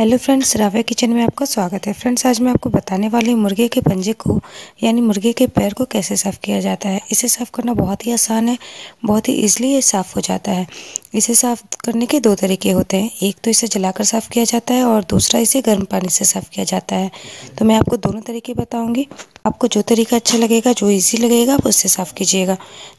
hello friends रावे kitchen में आपका स्वागत है फ्रेंड्स आज मैं आपको बताने वाली मुर्गे के पंजे को यानी मुर्गे के पैर को कैसे साफ़ किया जाता है इसे साफ़ करना बहुत ही आसान है बहुत ही ईजिली ये साफ़ हो जाता है इसे साफ़ करने के दो तरीके होते हैं एक तो इसे जलाकर साफ़ किया जाता है और दूसरा इसे गर्म पानी से साफ़ किया जाता है तो मैं आपको दोनों तरीके बताऊँगी आपको जो तरीका अच्छा लगेगा जो ईजी लगेगा आप उससे साफ़ कीजिएगा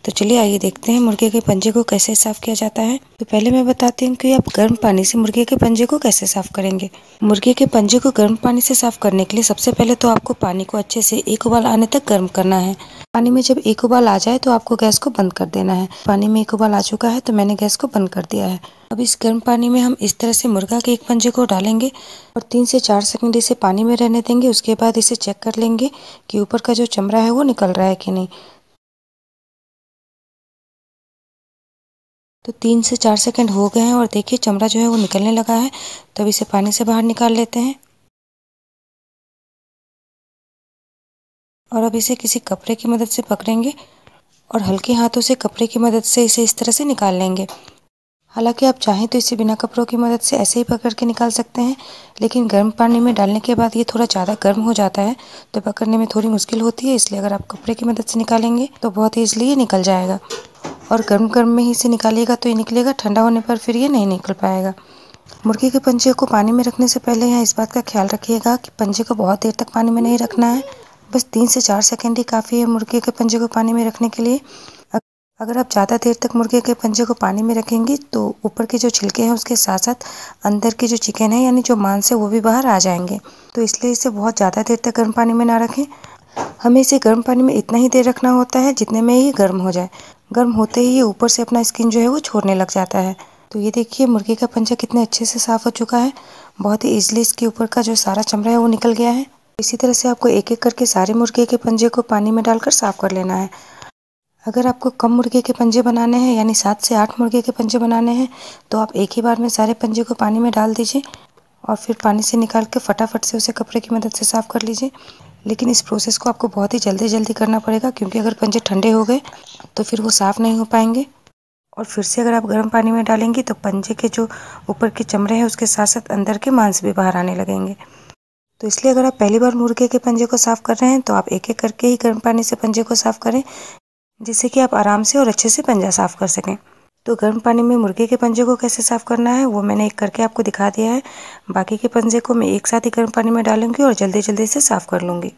तो चलिए आइए देखते हैं मुर्गे के पंजे को कैसे साफ़ किया जाता है तो पहले मैं बताती हूँ कि आप गर्म पानी से मुर्गे के पंजे को कैसे साफ़ करेंगे मुर्गे के पंजे को गर्म पानी से साफ करने के लिए सबसे पहले तो आपको पानी को अच्छे से एक उबाल आने तक गर्म करना है पानी में जब एक उबाल आ जाए तो आपको गैस को बंद कर देना है पानी में एक उबाल आ चुका है तो मैंने गैस को बंद कर दिया है अब इस गर्म पानी में हम इस तरह से मुर्गा के एक पंजे को डालेंगे और तीन से चार सेकंड इसे पानी में रहने देंगे उसके बाद इसे चेक कर लेंगे कि ऊपर का जो चमड़ा है वो निकल रहा है कि नहीं तो तीन से चार सेकंड हो गए हैं और देखिए चमड़ा जो है वो निकलने लगा है तब इसे पानी से बाहर निकाल लेते हैं और अब इसे किसी कपड़े की मदद से पकड़ेंगे और हल्के हाथों से कपड़े की मदद से इसे इस तरह से निकाल लेंगे हालांकि आप चाहें तो इसे बिना कपड़ों की मदद से ऐसे ही पकड़ के निकाल सकते हैं लेकिन गर्म पानी में डालने के बाद ये थोड़ा ज़्यादा गर्म हो जाता है तो पकड़ने में थोड़ी मुश्किल होती है इसलिए अगर आप कपड़े की मदद से निकालेंगे तो बहुत ही इसलिए निकल जाएगा और गर्म गर्म में ही इसे निकालिएगा तो ये निकलेगा ठंडा होने पर फिर ये नहीं निकल पाएगा मुर्गी के पंजे को पानी में रखने से पहले यहाँ इस बात का ख्याल रखिएगा कि पंजे को बहुत देर तक पानी में नहीं रखना है बस तीन से चार सेकेंड ही काफ़ी है मुर्गी के पंजे को पानी में रखने के लिए अगर आप ज़्यादा देर तक मुर्गे के पंजे को पानी में रखेंगे तो ऊपर के जो छिलके हैं उसके साथ साथ अंदर की जो चिकन है यानी जो मांस है वो भी बाहर आ जाएंगे तो इसलिए इसे बहुत ज़्यादा देर तक गर्म पानी में ना रखें हमें इसे गर्म पानी में इतना ही देर रखना होता है जितने में ये गर्म हो जाए गर्म होते ही ये ऊपर से अपना स्किन जो है वो छोड़ने लग जाता है तो ये देखिए मुर्गी का पंजा कितने अच्छे से साफ़ हो चुका है बहुत ही ईजिली इसके ऊपर का जो सारा चमड़ा है वो निकल गया है इसी तरह से आपको एक एक करके सारे मुर्गे के पंजे को पानी में डालकर साफ़ कर लेना है अगर आपको कम मुर्गे के पंजे बनाने हैं यानी सात से आठ मुर्गे के पंजे बनाने हैं तो आप एक ही बार में सारे पंजे को पानी में डाल दीजिए और फिर पानी से निकाल के फटाफट से उसे कपड़े की मदद से साफ़ कर लीजिए लेकिन इस प्रोसेस को आपको बहुत ही जल्दी जल्दी करना पड़ेगा क्योंकि अगर पंजे ठंडे हो गए तो फिर वो साफ़ नहीं हो पाएंगे और फिर से अगर आप गर्म पानी में डालेंगे तो पंजे के जो ऊपर के चमड़े हैं उसके साथ साथ अंदर के मांस भी बाहर आने लगेंगे तो इसलिए अगर आप पहली बार मुर्गे के पंजे को साफ़ कर रहे हैं तो आप एक एक करके ही गर्म पानी से पंजे को साफ़ करें जिससे कि आप आराम से और अच्छे से पंजा साफ़ कर सकें तो गर्म पानी में मुर्गे के पंजे को कैसे साफ़ करना है वो मैंने एक करके आपको दिखा दिया है बाकी के पंजे को मैं एक साथ ही गर्म पानी में डालूंगी और जल्दी जल्दी से साफ़ कर लूँगी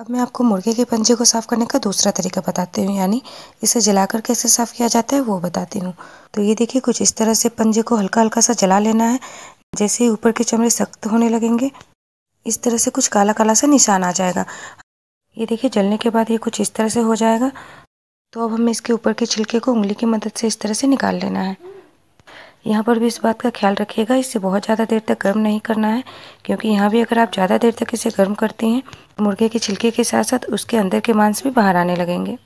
अब मैं आपको मुर्गे के पंजे को साफ़ करने का दूसरा तरीका बताती हूँ यानी इसे जलाकर कैसे साफ़ किया जाता है वो बताती हूँ तो ये देखिए कुछ इस तरह से पंजे को हल्का हल्का सा जला लेना है जैसे ही ऊपर के चमड़े सख्त होने लगेंगे इस तरह से कुछ काला काला सा निशान आ जाएगा ये देखिए जलने के बाद ये कुछ इस तरह से हो जाएगा तो अब हमें इसके ऊपर के छिलके को उंगली की मदद से इस तरह से निकाल लेना है यहाँ पर भी इस बात का ख्याल रखिएगा इसे बहुत ज़्यादा देर तक गर्म नहीं करना है क्योंकि यहाँ भी अगर आप ज़्यादा देर तक इसे गर्म करती हैं मुर्गे के छिलके के साथ साथ उसके अंदर के मांस भी बाहर आने लगेंगे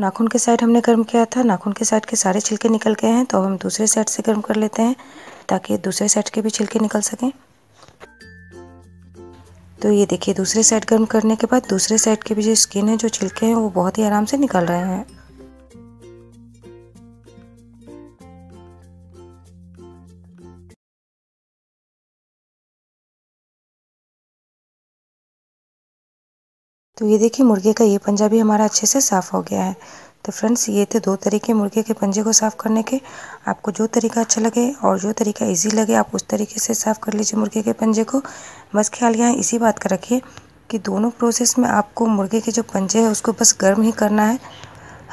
नाखून के साइड हमने गर्म किया था नाखून के साइड के सारे छिलके निकल गए हैं तो अब हम दूसरे साइड से गर्म कर लेते हैं ताकि दूसरे साइड के भी छिलके निकल सकें तो ये देखिए दूसरे साइड गर्म करने के बाद दूसरे साइड के भी जो स्किन है जो छिलके हैं वो बहुत ही आराम से निकल रहे हैं तो ये देखिए मुर्गे का ये पंजा भी हमारा अच्छे से साफ़ हो गया है तो फ्रेंड्स ये थे दो तरीके मुर्गे के पंजे को साफ़ करने के आपको जो तरीका अच्छा लगे और जो तरीका इजी लगे आप उस तरीके से साफ़ कर लीजिए मुर्गे के पंजे को बस ख्याल यहाँ इसी बात का रखिए कि दोनों प्रोसेस में आपको मुर्गे के जो पंजे हैं उसको बस गर्म ही करना है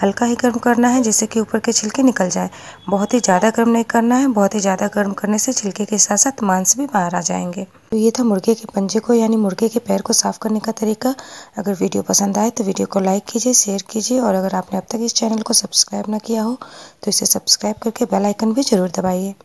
हल्का ही गर्म करना है जिससे कि ऊपर के छिलके निकल जाए बहुत ही ज़्यादा गर्म नहीं करना है बहुत ही ज़्यादा गर्म करने से छिलके के साथ साथ मांस भी बाहर आ जाएंगे तो ये था मुर्गे के पंजे को यानी मुर्गे के पैर को साफ करने का तरीका अगर वीडियो पसंद आए तो वीडियो को लाइक कीजिए शेयर कीजिए और अगर आपने अब तक इस चैनल को सब्सक्राइब ना किया हो तो इसे सब्सक्राइब करके बेलाइकन भी ज़रूर दबाइए